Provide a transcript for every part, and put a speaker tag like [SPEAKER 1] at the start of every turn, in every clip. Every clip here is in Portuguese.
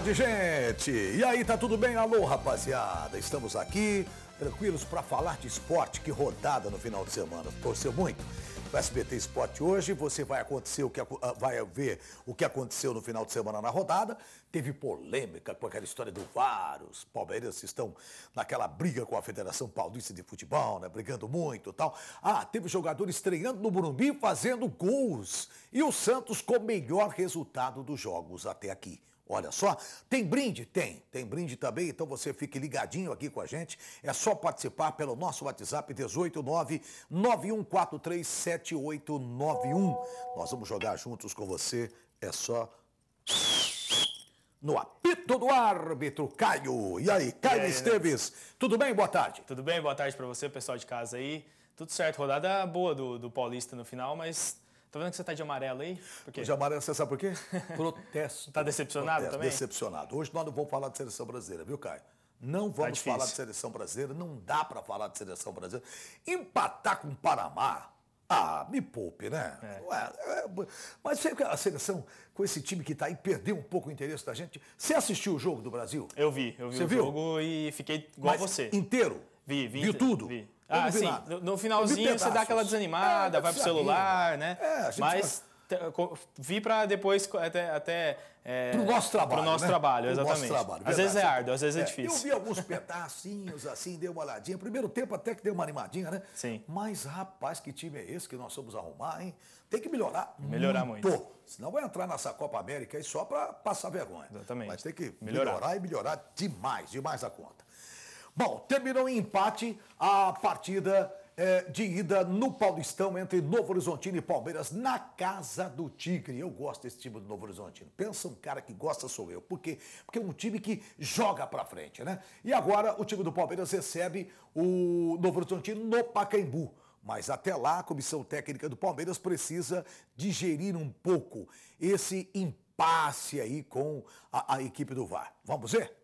[SPEAKER 1] tarde, gente! E aí, tá tudo bem? Alô, rapaziada! Estamos aqui, tranquilos para falar de esporte. Que rodada no final de semana! Torceu muito? O SBT Esporte hoje, você vai, acontecer o que, ah, vai ver o que aconteceu no final de semana na rodada. Teve polêmica com aquela história do VAR. Os palmeiras estão naquela briga com a Federação Paulista de Futebol, né? Brigando muito e tal. Ah, teve jogadores treinando no Burumbi fazendo gols. E o Santos com o melhor resultado dos jogos até aqui. Olha só, tem brinde? Tem, tem brinde também, então você fique ligadinho aqui com a gente. É só participar pelo nosso WhatsApp 189-9143-7891. Nós vamos jogar juntos com você, é só
[SPEAKER 2] no apito do árbitro, Caio. E aí, Caio e aí, né? Esteves, né? tudo bem? Boa tarde. Tudo bem, boa tarde para você, pessoal de casa aí. Tudo certo, rodada boa do, do Paulista no final, mas Tô tá vendo que você tá de amarelo aí. Por quê? De amarelo, você sabe por quê? Protesto. tá decepcionado Protesto, também?
[SPEAKER 1] Decepcionado. Hoje nós não vamos falar de seleção brasileira, viu, Caio? Não tá vamos tá falar de seleção brasileira, não dá para falar de seleção brasileira. Empatar com o Panamá, ah,
[SPEAKER 2] me poupe, né? É.
[SPEAKER 1] Ué, é, mas sei que a seleção, com esse time que está aí, perdeu um pouco o interesse da gente. Você assistiu o jogo do Brasil?
[SPEAKER 2] Eu vi, eu vi você o viu? jogo e fiquei igual mas você. Inteiro? Vi,
[SPEAKER 1] vi. Viu tudo? Vi. Ah, sim. no, no, finalzinho você dá aquela desanimada, é, vai pro celular, né? É, Mas
[SPEAKER 2] vi para depois até, até é, para o nosso trabalho. Para nosso né? trabalho, exatamente. Nosso trabalho, às vezes é árduo, às vezes é, é, difícil. Eu vi alguns
[SPEAKER 1] pedacinhos assim, dei uma olhadinha. Primeiro tempo até que deu uma animadinha, né? Sim. Mas, rapaz, que time é esse que nós somos arrumar, hein? Tem que melhorar. Melhorar muito. muito. Senão vai entrar nessa Copa América aí só para passar vergonha. Exatamente. Mas tem que melhorar. melhorar e melhorar demais, demais a conta. Bom, terminou em empate a partida é, de ida no Paulistão entre Novo Horizontino e Palmeiras na casa do Tigre. Eu gosto desse time do Novo Horizontino. Pensa um cara que gosta sou eu, porque porque é um time que joga para frente, né? E agora o time do Palmeiras recebe o Novo Horizontino no Pacaembu. Mas até lá, a comissão técnica do Palmeiras precisa digerir um pouco esse impasse aí com a, a equipe do VAR. Vamos ver?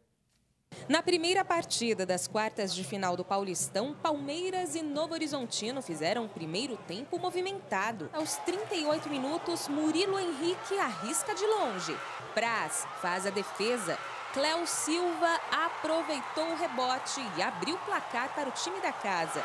[SPEAKER 3] Na primeira partida das quartas de final do Paulistão, Palmeiras e Novo Horizontino fizeram o primeiro tempo movimentado. Aos 38 minutos, Murilo Henrique arrisca de longe. Praz faz a defesa. Cléo Silva aproveitou o rebote e abriu o placar para o time da casa.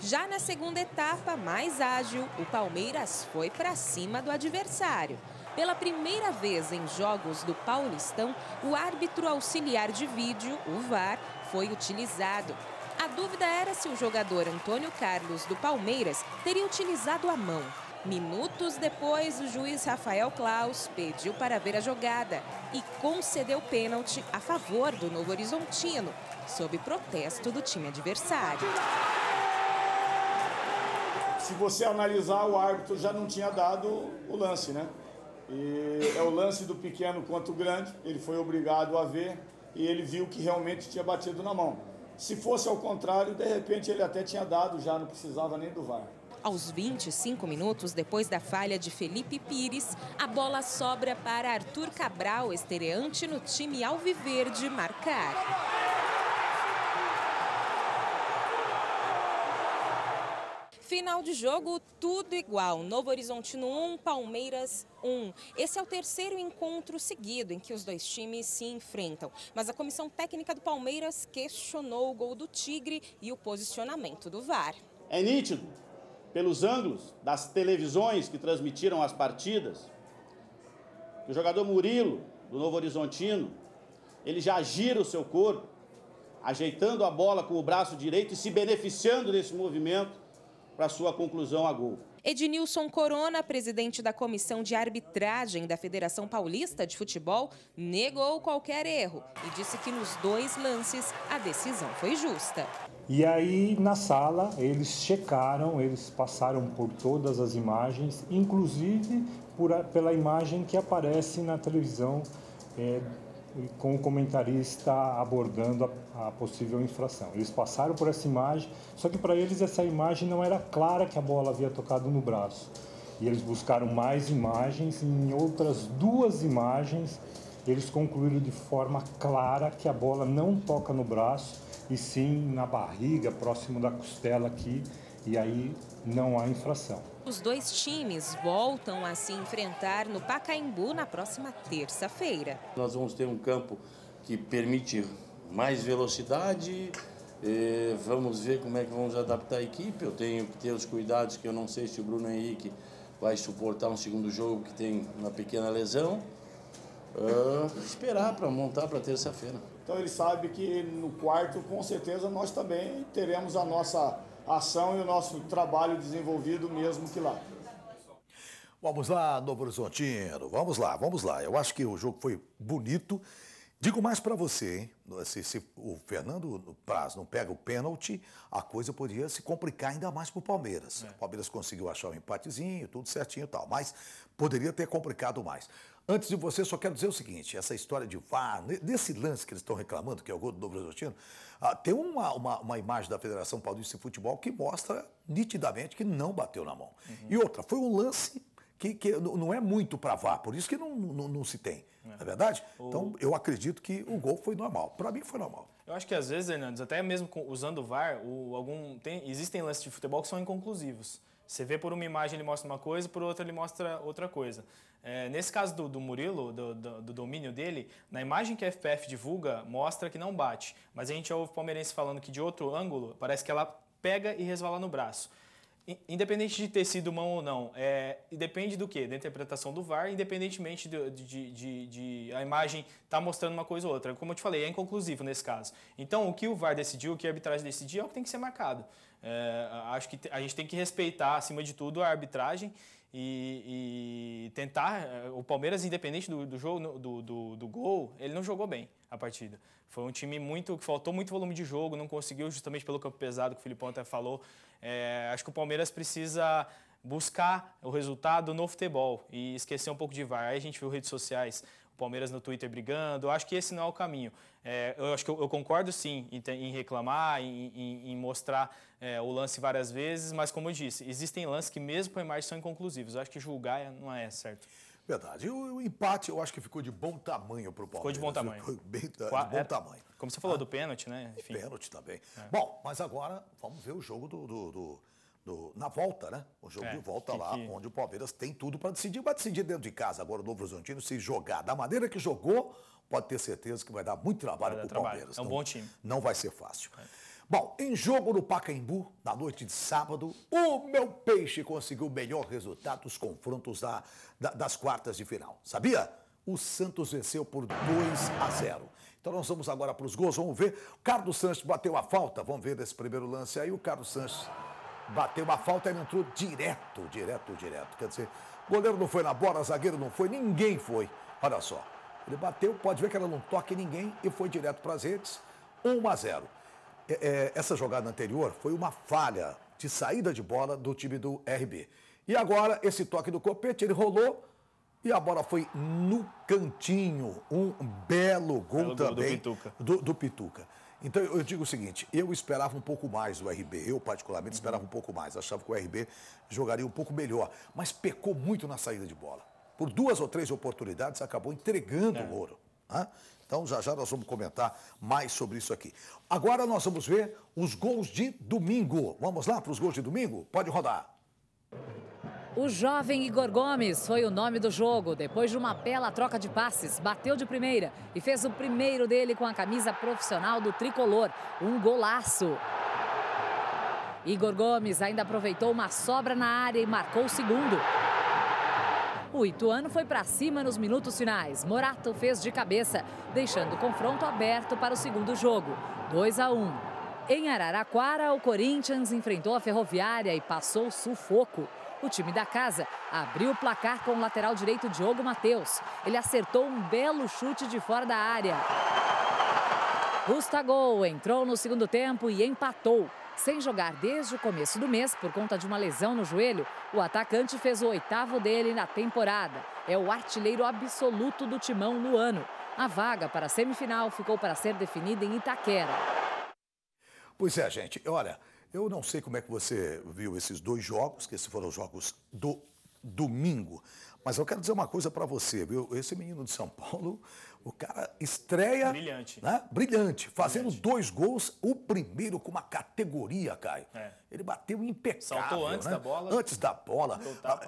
[SPEAKER 3] Já na segunda etapa, mais ágil, o Palmeiras foi para cima do adversário. Pela primeira vez em jogos do Paulistão, o árbitro auxiliar de vídeo, o VAR, foi utilizado. A dúvida era se o jogador Antônio Carlos do Palmeiras teria utilizado a mão. Minutos depois, o juiz Rafael Klaus pediu para ver a jogada e concedeu pênalti a favor do Novo Horizontino, sob protesto do time adversário.
[SPEAKER 1] Se você analisar, o árbitro já não tinha dado o lance, né? E é o lance do pequeno quanto grande, ele foi
[SPEAKER 2] obrigado a ver e ele viu que realmente tinha batido na mão. Se fosse ao contrário, de repente ele até tinha dado, já não precisava nem do VAR.
[SPEAKER 3] Aos 25 minutos depois da falha de Felipe Pires, a bola sobra para Arthur Cabral, estreante no time alviverde, marcar. Final de jogo, tudo igual. Novo Horizontino 1, Palmeiras 1. Esse é o terceiro encontro seguido em que os dois times se enfrentam. Mas a comissão técnica do Palmeiras questionou o gol do Tigre e o posicionamento do VAR.
[SPEAKER 2] É nítido, pelos ângulos das televisões que transmitiram as partidas, que o jogador Murilo, do Novo Horizontino, ele já gira o seu corpo, ajeitando a bola com o braço direito e se beneficiando desse movimento para sua conclusão a gol.
[SPEAKER 3] Ednilson Corona, presidente da comissão de arbitragem da Federação Paulista de Futebol, negou qualquer erro e disse que nos dois lances a decisão foi justa.
[SPEAKER 4] E aí, na sala, eles checaram, eles passaram por todas as imagens, inclusive por, pela imagem que aparece na televisão é, com o comentarista abordando a, a, possível infração. Eles passaram por essa imagem, só que para eles essa imagem não era clara que a bola havia tocado no braço. E eles buscaram mais imagens, e em outras duas imagens eles concluíram de forma clara que a bola não toca no braço e sim na barriga, próximo da costela aqui, e aí não há infração
[SPEAKER 3] os dois times voltam a se enfrentar no Pacaembu na próxima terça-feira.
[SPEAKER 4] Nós vamos ter um
[SPEAKER 2] campo que permite mais velocidade, eh, vamos ver como é que vamos adaptar a equipe. Eu tenho que ter os cuidados que eu não sei se o Bruno Henrique vai suportar um segundo jogo que tem uma pequena lesão. Uh, esperar para montar para terça-feira. Então ele sabe que no quarto, com certeza, nós também teremos a nossa ação e o nosso trabalho desenvolvido mesmo que lá.
[SPEAKER 1] Vamos lá, Novo Horizontino. Vamos lá, vamos lá. Eu acho que o jogo foi bonito. Digo mais para você, hein? Se, se, o Fernando Praz não pega o pênalti, a coisa poderia se complicar ainda mais para o Palmeiras. É. O Palmeiras conseguiu achar um empatezinho, tudo certinho e tal, mas poderia ter complicado mais. Antes de você, só quero dizer o seguinte: essa história de VAR, nesse lance que eles estão reclamando, que é o gol do Novo Horizontino, ah, tem uma, uma, uma, imagem da Federação Paulista de Futebol que mostra nitidamente que não bateu na mão. Uhum. E outra, foi um lance que, que, não é muito para vá, por isso que não, não, não se tem, é. na é verdade? O... Então, eu acredito que o gol foi normal. Para mim, foi normal.
[SPEAKER 2] Eu acho que às vezes, Hernandes, até mesmo usando o VAR, o, algum, tem, existem lances de futebol que são inconclusivos. Você vê por uma imagem ele mostra uma coisa, por outra ele mostra outra coisa. É, nesse caso do, do Murilo, do, do, do, domínio dele, na imagem que a FPF divulga, mostra que não bate. Mas a gente ouve o palmeirense falando que de outro ângulo, parece que ela pega e resvala no braço. Independente de ter sido mão ou não, é, depende do que? Da interpretação do VAR, independentemente de, de, de, de a imagem estar tá mostrando uma coisa ou outra. Como eu te falei, é inconclusivo nesse caso. Então, o que o VAR decidiu, o que a arbitragem decidiu, é o que tem que ser marcado. É, acho que a gente tem que respeitar, acima de tudo, a arbitragem e, e, tentar. Eh, o Palmeiras, independente do, do jogo do, do, do, gol, ele não jogou bem a partida. Foi um time muito que faltou muito volume de jogo, não conseguiu justamente pelo campo pesado que o Filipão até falou. É, acho que o Palmeiras precisa buscar o resultado no futebol e esquecer um pouco de VAR. Aí a gente viu redes sociais Palmeiras no Twitter brigando. Eu acho que esse não é o caminho. É, eu acho que eu, eu concordo sim em, em reclamar, em, em, em mostrar é, o lance várias vezes, mas como eu disse, existem lances que mesmo com a imagem são inconclusivos. Eu acho que julgar é, não é certo. Verdade. O, o empate eu acho que ficou de bom tamanho para o Palmeiras. Ficou de bom tamanho.
[SPEAKER 1] Ficou bem, de bom é, tamanho.
[SPEAKER 2] Como você falou ah, do pênalti, né? Enfim. Pênalti também. É. Bom,
[SPEAKER 1] mas agora vamos ver o jogo do, do, do do, na volta, né? O jogo é, de volta que, lá, que... onde o Palmeiras tem tudo para decidir. Vai decidir dentro de casa. Agora o Novo Horizontino, se jogar da maneira que jogou, pode ter certeza que vai dar muito trabalho para o Palmeiras. É um não, bom time. Não vai ser fácil. É. Bom, em jogo no Pacaembu, na noite de sábado, o meu peixe conseguiu o melhor resultado dos confrontos da, da, das quartas de final. Sabia? o Santos venceu por 2 a 0. Então nós vamos agora para os gols, vamos ver. O Carlos Sanches bateu a falta, vamos ver desse primeiro lance aí. O Carlos Sanches bateu uma falta e ele entrou direto, direto, direto. Quer dizer, goleiro não foi na bola, zagueiro não foi, ninguém foi. Olha só. Ele bateu, pode ver que ela não toca em ninguém e foi direto para as redes. 1 a 0. É, é, essa jogada anterior foi uma falha de saída de bola do time do RB. E agora, esse toque do Copete, ele rolou e a bola foi no cantinho. Um belo gol belo também gol do, Pituca. Do, do Pituca. Então eu digo o seguinte, eu esperava um pouco mais do RB, eu particularmente uhum. esperava um pouco mais, achava que o RB jogaria um pouco melhor, mas pecou muito na saída de bola. Por duas ou três oportunidades acabou entregando é. o ouro. Né? Então já já nós vamos comentar mais sobre isso aqui. Agora nós vamos ver os gols de domingo. Vamos lá para os gols de domingo? Pode rodar.
[SPEAKER 5] O jovem Igor Gomes foi o nome do jogo. Depois de uma bela troca de passes, bateu de primeira e fez o primeiro dele com a camisa profissional do tricolor. Um golaço. Igor Gomes ainda aproveitou uma sobra na área e marcou o segundo. O Ituano foi para cima nos minutos finais. Morato fez de cabeça, deixando o confronto aberto para o segundo jogo. 2 a 1. Em Araraquara, o Corinthians enfrentou a Ferroviária e passou sufoco. O time da casa abriu o placar com o lateral direito Diogo Matheus. Ele acertou um belo chute de fora da área. Gustavo entrou no segundo tempo e empatou. Sem jogar desde o começo do mês por conta de uma lesão no joelho, o atacante fez o oitavo dele na temporada. É o artilheiro absoluto do timão no ano. A vaga para a semifinal ficou para ser definida em Itaquera.
[SPEAKER 1] Pois é, gente. Olha, eu não sei como é que você viu esses dois jogos, que esses foram os jogos do domingo. Mas eu quero dizer uma coisa para você, viu? Esse menino de São Paulo, o cara estreia. Brilhante. Né? Brilhante. Fazendo Brilhante. dois gols, o primeiro com uma categoria, Caio. É. Ele bateu impecável. Saltou né? antes né? da bola. Antes da bola.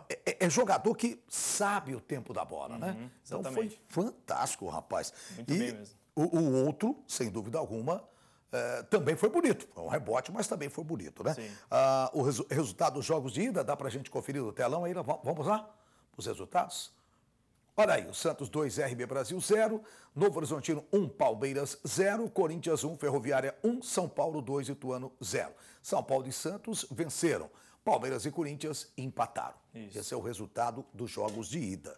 [SPEAKER 1] É, é, é, jogador que sabe o tempo da bola, né? uhum, né? Então foi fantástico, rapaz. Muito e bem mesmo. O, o outro, sem dúvida alguma, Uh, também foi bonito, foi um rebote, mas também foi bonito, né? Uh, o resu resultado dos jogos de ida, dá para a gente conferir no telão aí, vamos lá? Os resultados? Olha aí, o Santos 2, RB Brasil 0, Novo Horizontino 1, um, Palmeiras 0, Corinthians 1, um, Ferroviária 1, um, São Paulo 2, Ituano 0. São Paulo e Santos venceram, Palmeiras e Corinthians empataram. Isso. Esse é o resultado dos jogos de ida.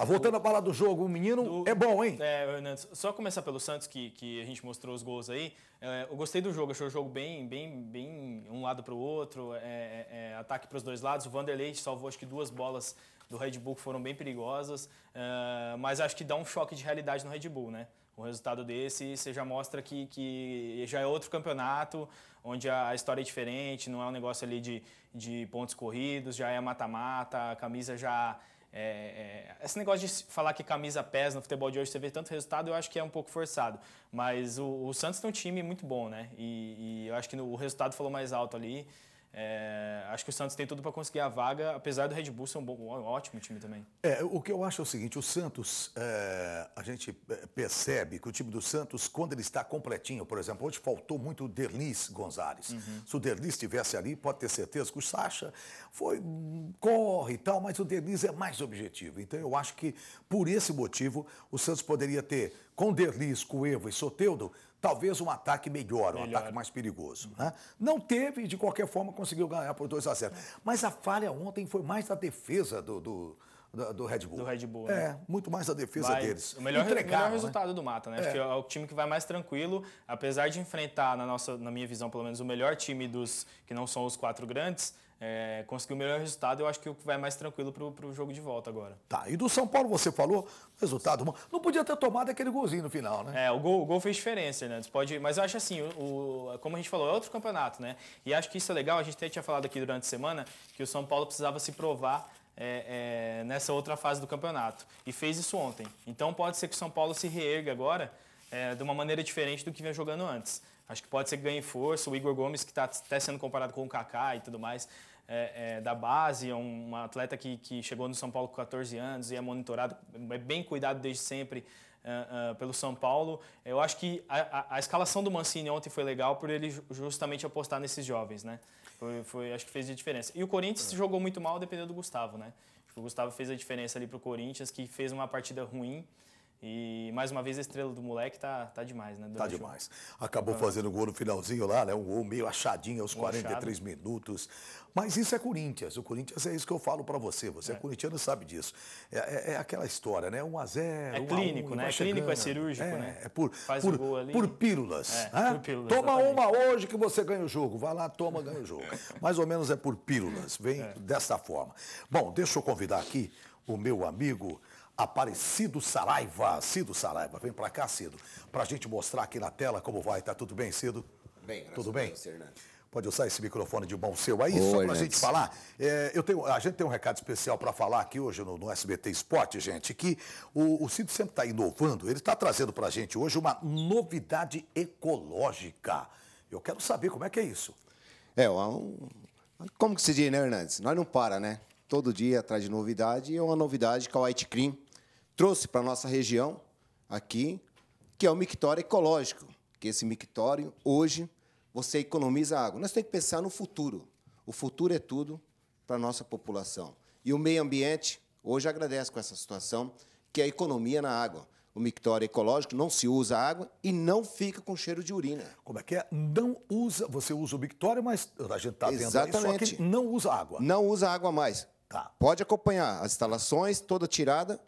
[SPEAKER 1] Ah, voltando à bala do jogo, o menino do, é bom, hein?
[SPEAKER 2] É, Hernandes, só começar pelo Santos, que, que a gente mostrou os gols aí. É, eu gostei do jogo, achei o jogo bem, bem, bem um lado para o outro, é, é, é ataque para os dois lados. O Vanderlei salvou acho que duas bolas do Red Bull que foram bem perigosas, é, mas acho que dá um choque de realidade no Red Bull, né? um resultado desse, você já mostra que, que já é outro campeonato, onde a história é diferente, não é um negócio ali de, de pontos corridos, já é mata-mata, a camisa já é, é, esse negócio de falar que camisa pesa no futebol de hoje, você vê tanto resultado, eu acho que é um pouco forçado. Mas o, o Santos tem um time muito bom, né? E, e eu acho que no, o resultado falou mais alto ali. É, acho que o Santos tem tudo para conseguir a vaga, apesar do Red Bull ser um, bom, um, ótimo time também.
[SPEAKER 1] É, o que eu acho é o seguinte: o Santos, é, a gente é, percebe que o time do Santos, quando ele está completinho, por exemplo, hoje faltou muito o Derlis Gonzalez. Uhum. Se o Derlis estivesse ali, pode ter certeza que o Sacha foi, corre e tal, mas o Derlis é mais objetivo. Então eu acho que por esse motivo o Santos poderia ter, com Derlis, Evo e Soteudo, talvez um ataque melhor, um melhor. ataque mais perigoso. Né? Não teve e, de qualquer forma, conseguiu ganhar por 2 a 0 Mas a falha ontem foi mais da defesa do, do do, do, Red Bull. Do
[SPEAKER 2] Red Bull. É, né? muito mais da defesa vai, deles. O melhor, melhor né? resultado né? do Mata, né? É. Acho que é o time que vai mais tranquilo, apesar de enfrentar, na, nossa, na minha visão, pelo menos, o melhor time dos que não são os quatro grandes é, conseguiu o melhor resultado, eu acho que vai mais tranquilo para o jogo de volta agora.
[SPEAKER 1] Tá, e do São Paulo você falou, resultado bom. Não podia ter tomado aquele golzinho no final,
[SPEAKER 2] né? É, o gol, o gol fez diferença, né? pode, mas eu acho assim, o, o, como a gente falou, é outro campeonato, né? E acho que isso é legal, a gente até tinha falado aqui durante a semana que o São Paulo precisava se provar é, é, nessa outra fase do campeonato. E fez isso ontem. Então pode ser que o São Paulo se reerga agora é, de uma maneira diferente do que vinha jogando antes. Acho que pode ser que ganhe força. O Igor Gomes, que está até sendo comparado com o Kaká e tudo mais, é, é, da base, é um atleta que, que chegou no São Paulo com 14 anos e é monitorado, é bem cuidado desde sempre uh, uh, pelo São Paulo. Eu acho que a, a, a, escalação do Mancini ontem foi legal por ele justamente apostar nesses jovens, né? Foi, foi acho que fez a diferença. E o Corinthians é. jogou muito mal dependendo do Gustavo, né? O Gustavo fez a diferença ali para o Corinthians, que fez uma partida ruim. E mais uma vez a estrela do moleque tá, tá demais, né? Tá demais. Acabou então, fazendo
[SPEAKER 1] gol no finalzinho lá, né? Um gol meio achadinho aos um 43 achado. minutos. Mas isso é Corinthians. O Corinthians é isso que eu falo para você. Você é. é. corintiano sabe disso. É, é, é aquela história, né? 1 a 0 É clínico, 1, né? É clínico, é cirúrgico, é, né? É por, Faz por, gol ali. Por pílulas. É, né? por pílulas toma exatamente. uma hoje que você ganha o jogo. Vai lá, toma, ganha o jogo. mais ou menos é por pílulas. Vem é. dessa forma. Bom, deixa eu convidar aqui o meu amigo Aparecido Saraiva. Cido Saraiva, vem para cá, Cido, para a gente mostrar aqui na tela como vai. Tá tudo bem, Cido? Bem, Tudo bem? Pode usar esse microfone de bom seu aí, Oi, só para a gente falar. É, eu tenho, a gente tem um recado especial para falar aqui hoje no, no, SBT Esporte, gente, que o, o Cido sempre está inovando. Ele está trazendo para a gente hoje
[SPEAKER 6] uma novidade ecológica. Eu quero saber como é que é isso. É, um, como que se diz, né, Hernandes? Nós não para, né? Todo dia atrás de novidade e é uma novidade que é o White Cream trouxe para a nossa região aqui, que é o mictório ecológico. Que esse mictório, hoje, você economiza água. Nós temos que pensar no futuro. O futuro é tudo para a nossa população. E o meio ambiente, hoje, agradece com essa situação, que é a economia na água. O mictório ecológico não se usa água e não fica com cheiro de urina. Como é que é? Não usa, você usa o mictório, mas a gente está vendo Exatamente. Aí, só que não usa água. Não usa água mais. Tá. Pode acompanhar as instalações, toda tirada,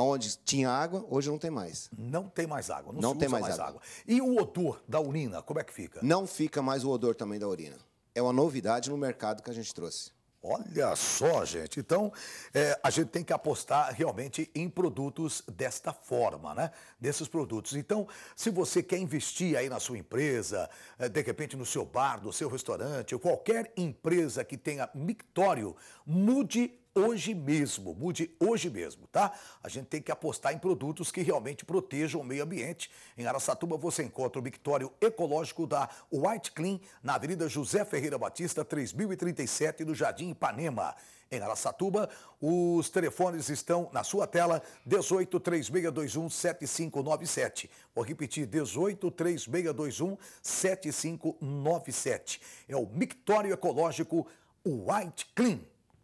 [SPEAKER 6] Onde tinha água, hoje não tem mais. Não tem mais água. Não, não tem mais, mais água. água. E o odor da urina, como é que fica? Não fica mais o odor também da urina. É uma novidade no mercado que a gente trouxe. Olha só, gente. Então,
[SPEAKER 1] é, a gente tem que apostar realmente em produtos desta forma, né? Desses produtos. Então, se você quer investir aí na sua empresa, é, de repente no seu bar, no seu restaurante, ou qualquer empresa que tenha mictório, mude hoje mesmo, mude hoje mesmo, tá? A gente tem que apostar em produtos que realmente protejam o meio ambiente. Em Araçatuba você encontra o mictório ecológico da White Clean na Avenida José Ferreira Batista, 3037, no Jardim Ipanema. Em Araçatuba, os telefones estão na sua tela, 18 3621 7597. Vou repetir, 18 3621 7597. É o mictório ecológico White Clean.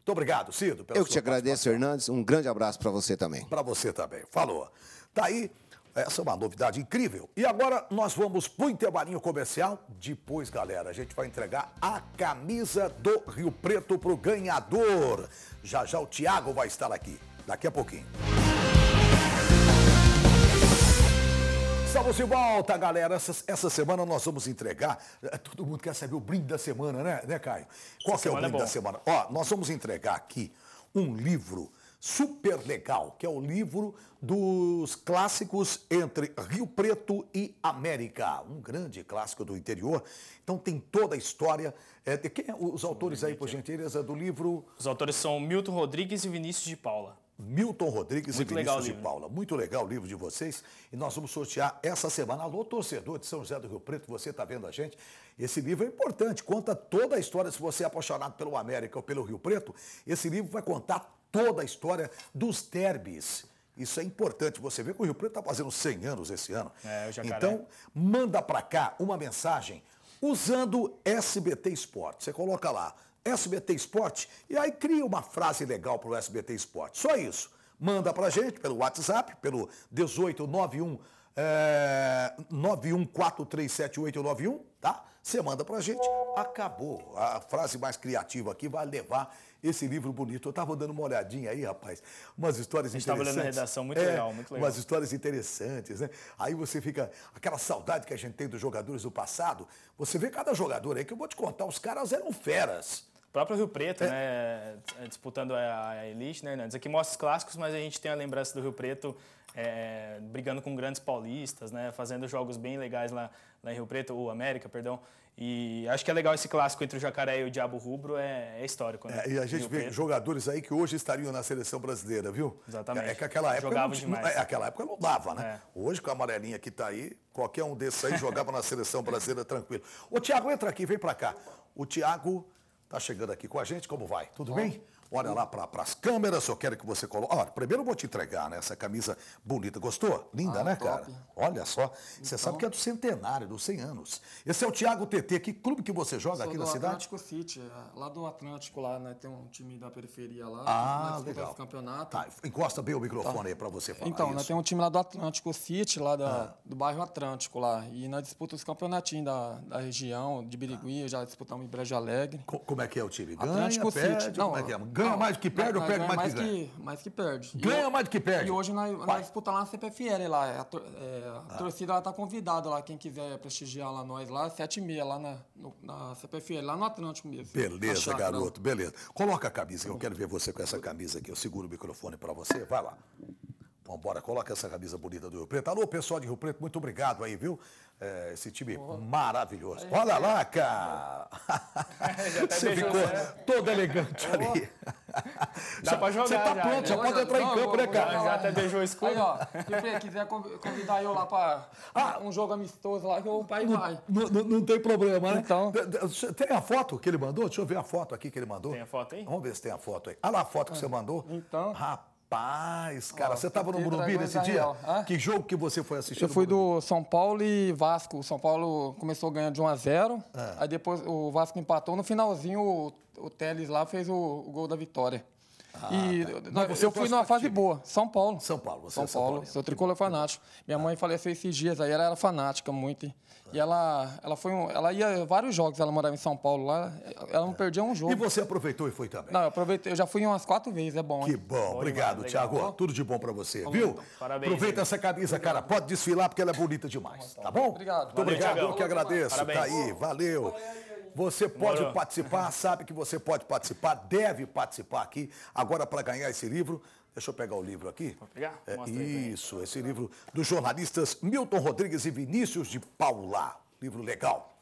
[SPEAKER 1] Muito obrigado, Cido. Eu que te agradeço,
[SPEAKER 6] Hernandes. Um grande abraço para você também.
[SPEAKER 1] Para você também. Falou. Daí, essa é uma novidade incrível. E agora nós vamos para o intervalinho comercial. Depois, galera, a gente vai entregar a camisa do Rio Preto para o ganhador. Já já o Tiago vai estar aqui. Daqui a pouquinho. Estamos de volta, galera. Essa, essa, semana nós vamos entregar. Eh, todo mundo quer saber o brinde da semana, né, né Caio? Qual é o é brinde é da semana? Ó, nós vamos entregar aqui um livro super legal, que é o livro dos clássicos entre Rio Preto e América, um grande clássico do interior. Então tem toda a história. É, de quem é os autores aí, por é. gentileza, do livro?
[SPEAKER 2] Os autores são Milton Rodrigues e Vinícius
[SPEAKER 1] de Paula. Milton Rodrigues Muito e Vinícius de Paula. Muito legal o livro de vocês. E nós vamos sortear essa semana. Alô, torcedor de São José do Rio Preto, você está vendo a gente? Esse livro é importante, conta toda a história. Se você é apaixonado pelo América ou pelo Rio Preto, esse livro vai contar toda a história dos derbys. Isso é importante. Você vê que o Rio Preto está fazendo 100 anos esse ano. É, então, manda para cá uma mensagem usando SBT Esporte. Você coloca lá SBT Esporte e aí cria uma frase legal para o SBT Esporte. Só isso. Manda para a gente pelo WhatsApp, pelo 1891 é, 914378891, tá? Você manda a gente, acabou. A frase mais criativa aqui vai levar esse livro bonito. Eu estava dando uma olhadinha aí, rapaz. Umas histórias a gente interessantes. estava olhando a redação, muito é, legal, muito legal. Umas histórias interessantes, né? Aí você fica. Aquela saudade que a gente tem dos jogadores do passado. Você vê cada jogador aí que eu vou te contar, os caras eram feras
[SPEAKER 2] próprio Rio Preto, é. né, é, disputando a, elite, né, Hernandes? Aqui mostra os clássicos, mas a gente tem a lembrança do Rio Preto é, brigando com grandes paulistas, né, fazendo jogos bem legais lá, lá em Rio Preto, ou América, perdão. E acho que é legal esse clássico entre o Jacaré e o Diabo Rubro, é, é histórico, né? É, e a gente vê
[SPEAKER 1] jogadores aí que hoje estariam na seleção brasileira, viu? Exatamente. É que aquela época. Jogava não, demais. É, aquela época não dava, né?
[SPEAKER 2] É. Hoje, com a amarelinha
[SPEAKER 1] que tá aí, qualquer um desses aí jogava na seleção brasileira tranquilo. Ô, Tiago, entra aqui, vem para cá. O Tiago. Thiago está chegando aqui com a gente. Como vai? Tudo Bom, bem? Olha lá para as câmeras, eu quero que você coloque. Olha, primeiro eu vou te entregar né, essa camisa bonita. Gostou? Linda, ah, né, top. cara? Olha só. Então... Você sabe então que é do centenário, dos 100 anos. Esse é o Thiago TT. Que clube que você joga aqui na cidade? Atlético
[SPEAKER 4] City, é, lá do Atlântico, lá, né? Tem um time da periferia lá. Ah, né, legal. campeonato. Tá, encosta bem o microfone tá. aí para você falar. Então, né, isso. né, tem um time lá do Atlântico City, lá da, ah. do bairro Atlântico lá. E nós disputamos os campeonatinhos da, da região, de Birigui, ah. já disputamos em Brejo Alegre. Co como é que é o time? Ganha, Atlântico perde, Não, como é que é? Ganha Ganha mais do que perde ou perde mais do que ganha? Mais que perde. Ganha mais do que perde. E hoje nós, nós disputamos lá na CPFL, lá. É, a, é, a ah. torcida está convidada lá, quem quiser prestigiar lá nós, lá, 7h30, lá na, na CPFL, lá no Atlântico mesmo. Beleza, garoto,
[SPEAKER 1] né? beleza. Coloca a camisa, que eu quero ver você com essa camisa aqui. Eu seguro o microfone para você. Vai lá. Bom, bora, coloca essa camisa bonita do Rio Preto. Alô, pessoal de Rio Preto, muito obrigado aí, viu? É, esse time oh. maravilhoso. Olha lá, cara! É,
[SPEAKER 2] você ficou né? todo elegante oh. ali. Dá já, pra jogar, Você tá
[SPEAKER 4] já, pronto, né? né, já, já tá pode entrar não, em campo, né, cara? Já até beijou o escudo. Aí, ó, se quiser convidar eu lá pra ah, um jogo amistoso lá, que o pai não, vai.
[SPEAKER 1] Não, não, tem problema, né? Então. Tem a foto que ele mandou? Deixa eu ver a foto aqui que ele mandou. Tem a foto aí? Vamos ver se tem a foto aí. Olha lá a foto que ah. você mandou. Então. Rapaz. Rapaz, cara, você estava no Morumbi nesse tá dia? Que jogo que você foi assistir? Eu fui
[SPEAKER 4] do São Paulo e Vasco. O São Paulo começou ganhando de 1 a 0 é. Ah. Aí depois o Vasco empatou. No finalzinho, o, o Teles lá fez o, o gol da vitória. Ah, e tá. eu é fui numa fase time? boa, São Paulo. São Paulo, é São, é São Paulo. Paulo. tricolor é fanático. Minha ah. mãe faleceu esses dias aí, ela era fanática muito. Ah. E ela, ela foi um, ela ia a vários jogos, ela morava em São Paulo lá, ela não perdia um jogo. E você aproveitou e foi também? Não, eu aproveitei, eu já fui umas quatro vezes, é bom. Que hein? bom, obrigado, mano, Thiago. Legal.
[SPEAKER 1] Tudo de bom para você, viu? Então. Parabéns. Aproveita essa camisa, cara, pode desfilar porque ela é bonita demais, então,
[SPEAKER 4] tá bom? Obrigado. Muito obrigado, eu que agradeço. Parabéns. Tá aí,
[SPEAKER 1] valeu. Você pode participar, sabe que você pode participar, deve participar aqui. Agora, para ganhar esse livro, Deixa eu pegar o livro aqui. pegar? É, isso, esse livro dos jornalistas Milton Rodrigues e Vinícius de Paula. Livro legal.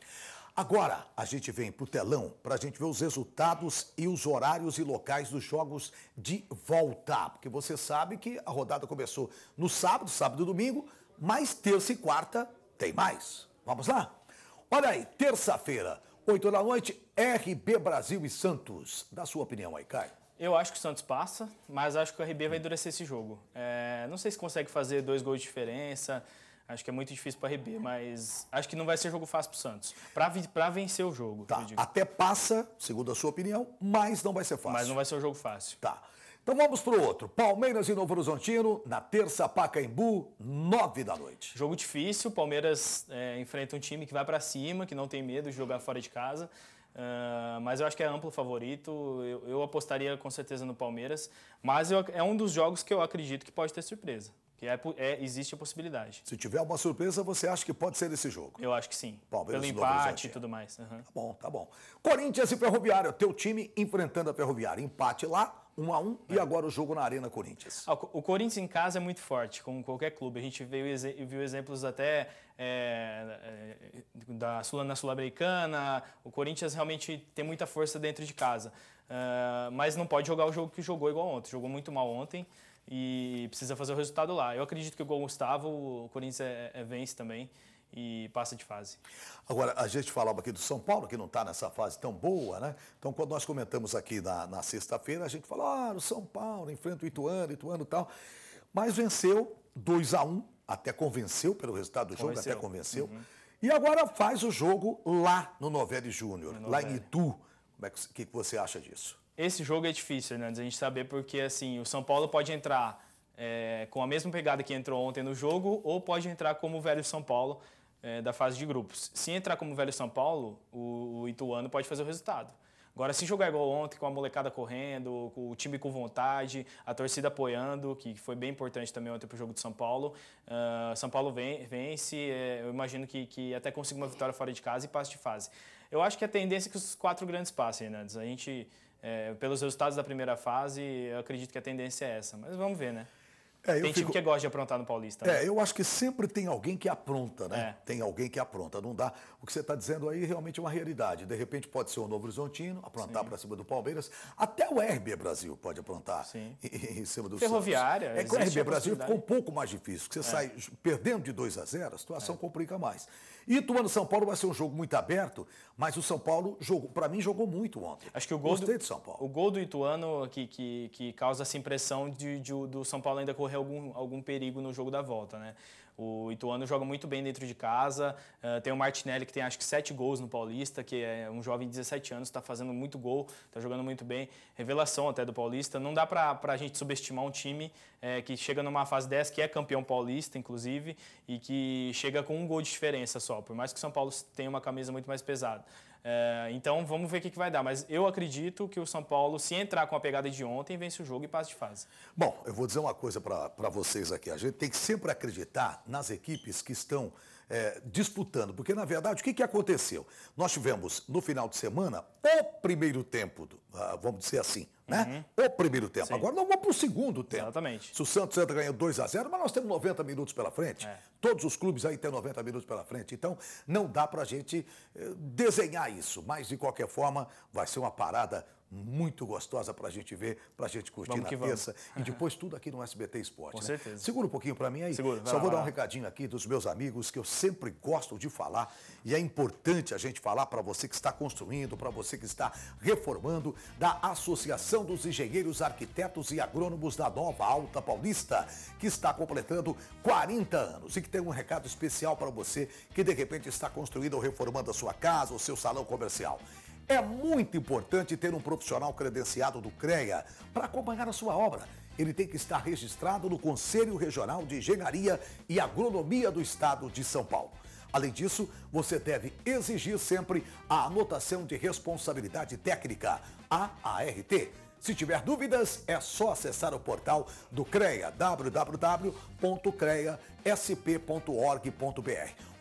[SPEAKER 1] Agora, a gente vem para o telão para a gente ver os resultados e os horários e locais dos jogos de volta. Porque você sabe que a rodada começou no sábado, sábado e domingo, mas terça e quarta tem mais. Vamos lá? Olha aí, terça-feira, 8 da noite, RB Brasil e Santos. Da sua opinião aí, Caio.
[SPEAKER 2] Eu acho que o Santos passa, mas acho que o RB vai endurecer esse jogo. É, não sei se consegue fazer dois gols de diferença. Acho que é muito difícil para o RB, mas acho que não vai ser jogo fácil para o Santos. Para vencer o jogo. Tá. Até passa, segundo a sua opinião, mas não vai ser fácil. Mas não vai ser um jogo fácil. Tá. Então vamos para
[SPEAKER 1] o outro. Palmeiras e Novo Horizontino, na terça, Pacaembu, nove da noite.
[SPEAKER 2] Jogo difícil, Palmeiras é, enfrenta um time que vai para cima, que não tem medo de jogar fora de casa. Uh, mas eu acho que é amplo favorito. Eu, eu apostaria com certeza no Palmeiras. Mas eu, é um dos jogos que eu acredito que pode ter surpresa. Que é, é, existe a possibilidade.
[SPEAKER 1] Se tiver uma surpresa, você acha que pode ser esse jogo? Eu acho que sim. Palmeiras Pelo empate e
[SPEAKER 2] tudo mais. Uhum. Tá bom, tá bom.
[SPEAKER 1] Corinthians e Ferroviário, teu time enfrentando a Ferroviária. Empate lá, um a um é. e agora o jogo
[SPEAKER 2] na Arena Corinthians. Ah, o Corinthians em casa é muito forte, como qualquer clube. A gente veio, viu exemplos até é, é, da Sul, na Sul-Americana. O Corinthians realmente tem muita força dentro de casa. É, mas não pode jogar o jogo que jogou igual ontem. Jogou muito mal ontem e precisa fazer o resultado lá. Eu acredito que o gol Gustavo, o Corinthians é, é vence também e passa de fase.
[SPEAKER 1] Agora, a gente falava aqui do São Paulo, que não está nessa fase tão boa, né? Então, quando nós comentamos aqui na, na sexta-feira, a gente falou, ah, o São Paulo enfrenta o Ituano, Ituano e tal. Mas venceu 2 a 1 um, até convenceu pelo resultado do convenceu. jogo, até convenceu. Uhum. E agora faz o jogo lá no Novelli Júnior, no lá em Itu. Como é que, que você acha disso?
[SPEAKER 2] Esse jogo é difícil, Hernandes, né, a gente saber porque assim, o São Paulo pode entrar é, com a mesma pegada que entrou ontem no jogo ou pode entrar como o velho São Paulo é, da fase de grupos. Se entrar como velho São Paulo, o, o Ituano pode fazer o resultado. Agora, se jogar igual ontem, com a molecada correndo, com o time com vontade, a torcida apoiando, que foi bem importante também ontem para o jogo de São Paulo, uh, São Paulo vence, é, eu imagino que, que até consiga uma vitória fora de casa e passe de fase. Eu acho que a tendência é que os quatro grandes passem, Hernandes. Né? A gente, é, pelos resultados da primeira fase, eu acredito que a tendência é essa, mas vamos ver, né?
[SPEAKER 1] É, tem fico... time que gosta
[SPEAKER 2] de aprontar no Paulista. É, né?
[SPEAKER 1] eu acho que sempre tem alguém que apronta, né? É. Tem alguém que apronta. Não dá. O que você está dizendo aí realmente é uma realidade. De repente pode ser o Novo Horizontino, aprontar para cima do Palmeiras. Até o RB Brasil pode aprontar Sim. Em, cima do Ferroviária. Santos. É que o RB Brasil ficou um pouco mais difícil. você é. sai perdendo de 2 a 0, a situação é. complica mais. Ituano São Paulo vai ser um jogo muito aberto, mas o São Paulo jogou, para mim jogou muito ontem. Acho que o gol Gostei do, de São Paulo.
[SPEAKER 2] O gol do Ituano que, que, que causa essa impressão de, de, do São Paulo ainda correr algum, algum perigo no jogo da volta, né? O Ituano joga muito bem dentro de casa. Uh, tem o Martinelli, que tem acho que sete gols no Paulista, que é um jovem de 17 anos, está fazendo muito gol, está jogando muito bem. Revelação até do Paulista. Não dá para a gente subestimar um time é, que chega numa fase 10 que é campeão paulista, inclusive, e que chega com um gol de diferença só. Por mais que o São Paulo tenha uma camisa muito mais pesada. É, então vamos ver o que, que vai dar. Mas eu acredito que o São Paulo, se entrar com a pegada de ontem, vence o jogo e passa de fase.
[SPEAKER 1] Bom, eu vou dizer uma coisa para vocês aqui. A gente tem que sempre acreditar nas equipes que estão é, disputando. Porque, na verdade, o que, que aconteceu? Nós tivemos, no final de semana, o primeiro tempo, do, ah, vamos dizer assim, né? Uhum. O primeiro tempo. Sim. Agora nós vamos para o segundo tempo. Exatamente. Se o Santos entra ganhando 2 a 0 mas nós temos 90 minutos pela frente. É. Todos os clubes aí têm 90 minutos pela frente. Então, não dá para a gente eh, desenhar isso. Mas, de qualquer forma, vai ser uma parada muito gostosa para a gente ver, para a gente curtir vamos na terça. E depois tudo aqui no SBT Esporte. Com né? certeza. Segura um pouquinho para mim aí. Segura, Só vou dar um recadinho aqui dos meus amigos que eu sempre gosto de falar. E é importante a gente falar para você que está construindo, para você que está reformando, da Associação dos Engenheiros, Arquitetos e Agrônomos da Nova Alta Paulista, que está completando 40 anos e que tem um recado especial para você que de repente está construindo ou reformando a sua casa, o seu salão comercial. É muito importante ter um profissional credenciado do CREA para acompanhar a sua obra. Ele tem que estar registrado no Conselho Regional de Engenharia e Agronomia do Estado de São Paulo. Além disso, você deve exigir sempre a anotação de responsabilidade técnica, (ART). Se tiver dúvidas, é só acessar o portal do CREA, www.creasp.org.br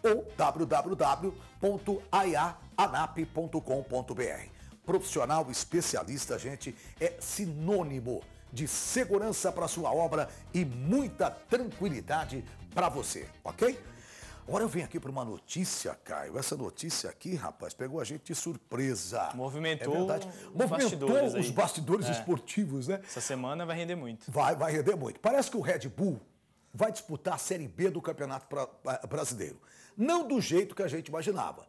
[SPEAKER 1] ou www.aianap.com.br. Profissional especialista, gente, é sinônimo de segurança para sua obra e muita tranquilidade para você, ok? Agora eu venho aqui para uma notícia, Caio. Essa notícia aqui, rapaz, pegou a gente de surpresa. Movimentou, é verdade. Movimentou bastidores os bastidores é.
[SPEAKER 2] esportivos, né? Essa semana vai render muito.
[SPEAKER 1] Vai, vai render muito. Parece que o Red Bull vai disputar a Série B do Campeonato Brasileiro não do jeito que a gente imaginava.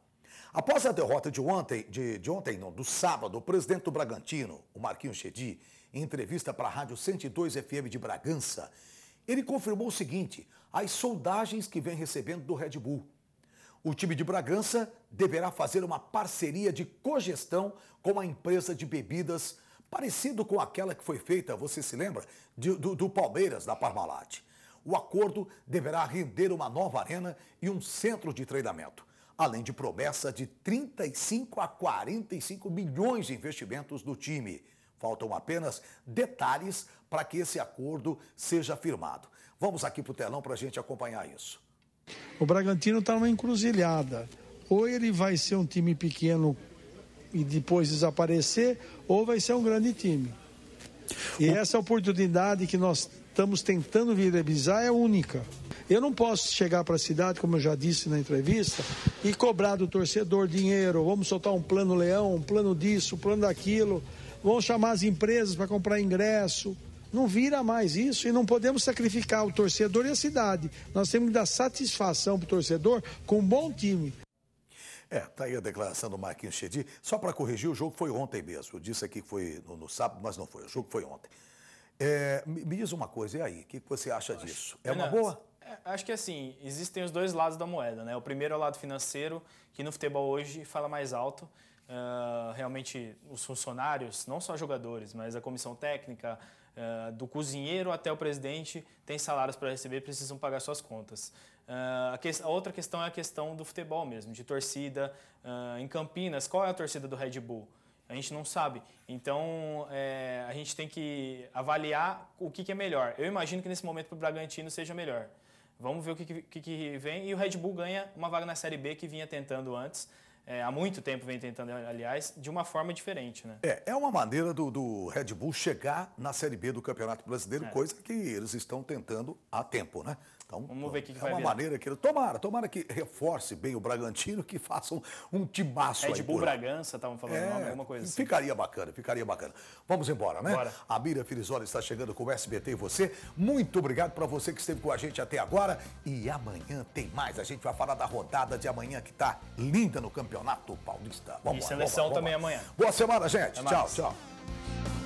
[SPEAKER 1] Após a derrota de ontem, de, de ontem não, do sábado, o presidente do Bragantino, o Marquinhos Chedi, em entrevista para a Rádio 102 FM de Bragança, ele confirmou o seguinte, as soldagens que vem recebendo do Red Bull. O time de Bragança deverá fazer uma parceria de cogestão com a empresa de bebidas, parecido com aquela que foi feita, você se lembra, de, do, do Palmeiras, da Parmalat. O acordo deverá render uma nova arena e um centro de treinamento, além de promessa de 35 a 45 milhões de investimentos do time. Faltam apenas detalhes para que esse acordo seja firmado. Vamos aqui para o telão para a gente acompanhar isso. O Bragantino está numa encruzilhada. Ou ele vai ser um time pequeno e depois desaparecer, ou vai ser um grande time. E essa oportunidade que nós estamos tentando viabilizar é única. Eu não posso chegar para a cidade, como eu já disse na entrevista, e cobrar do torcedor dinheiro. Vamos soltar um plano leão, um plano disso, um plano daquilo. Vamos chamar as empresas para comprar ingresso. Não vira mais isso e não podemos sacrificar o torcedor e a cidade. Nós temos que dar satisfação para o torcedor com um bom time. É, tá aí a declaração do Marquinhos Chedi. Só para corrigir, o jogo foi ontem mesmo. Eu disse aqui que foi no, no sábado, mas não foi. O jogo foi ontem. É, me diz uma coisa, e aí? O que você acha disso? É uma boa?
[SPEAKER 2] É, acho que assim, existem os dois lados da moeda, né? O primeiro é o lado financeiro, que no futebol hoje fala mais alto. Uh, realmente, os funcionários, não só jogadores, mas a comissão técnica, uh, do cozinheiro até o presidente, tem salários para receber e precisam pagar suas contas. Uh, a, que, a, outra questão é a questão do futebol mesmo, de torcida. em Campinas, qual é a torcida do Red Bull? A gente não sabe. Então, é, a gente tem que avaliar o que, que é melhor. Eu imagino que nesse momento para o Bragantino seja melhor. Vamos ver o que, que, que, vem. E o Red Bull ganha uma vaga na Série B que vinha tentando antes. É, há muito tempo vem tentando, aliás, de uma forma diferente. Né?
[SPEAKER 1] É, é uma maneira do, do Red Bull chegar na Série B do Campeonato Brasileiro, é. coisa que eles estão tentando há tempo, né? Então, Vamos ver o que, que é vai uma maneira que tomara, tomara que reforce bem o Bragantino, que façam um, timaço Red aí. Red Bull por... Bragança,
[SPEAKER 2] estavam falando é, nome, alguma
[SPEAKER 1] coisa assim. Ficaria bacana, ficaria bacana. Vamos embora, né? Bora. A Mira Filizola está chegando com o SBT e você. Muito obrigado para você que esteve com a gente até agora e amanhã tem mais. A gente vai falar da rodada de amanhã que está linda no Campeonato Paulista. Vamos e seleção vamos, vamos, também amanhã. Boa semana, gente. tchau, mais. tchau.